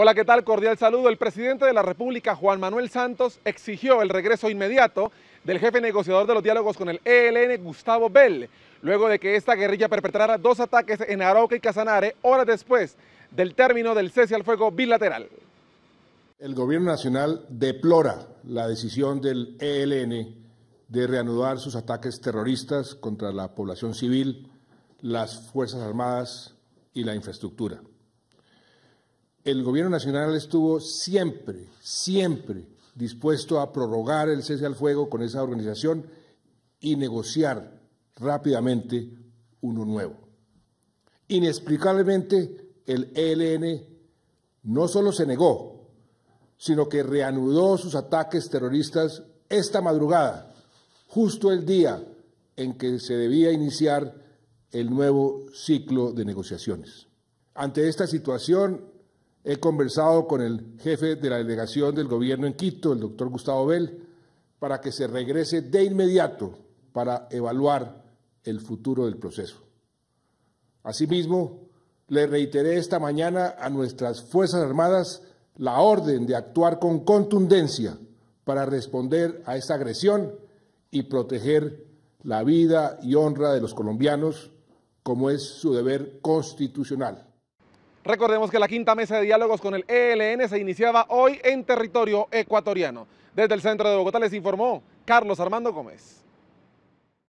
Hola, ¿qué tal? Cordial saludo. El presidente de la República, Juan Manuel Santos, exigió el regreso inmediato del jefe negociador de los diálogos con el ELN, Gustavo Bell, luego de que esta guerrilla perpetrara dos ataques en Arauca y Casanare horas después del término del cese al fuego bilateral. El gobierno nacional deplora la decisión del ELN de reanudar sus ataques terroristas contra la población civil, las Fuerzas Armadas y la infraestructura el gobierno nacional estuvo siempre, siempre dispuesto a prorrogar el cese al fuego con esa organización y negociar rápidamente uno nuevo. Inexplicablemente, el ELN no solo se negó, sino que reanudó sus ataques terroristas esta madrugada, justo el día en que se debía iniciar el nuevo ciclo de negociaciones. Ante esta situación, He conversado con el jefe de la delegación del gobierno en Quito, el doctor Gustavo Bell, para que se regrese de inmediato para evaluar el futuro del proceso. Asimismo, le reiteré esta mañana a nuestras Fuerzas Armadas la orden de actuar con contundencia para responder a esta agresión y proteger la vida y honra de los colombianos, como es su deber constitucional. Recordemos que la quinta mesa de diálogos con el ELN se iniciaba hoy en territorio ecuatoriano. Desde el centro de Bogotá les informó Carlos Armando Gómez.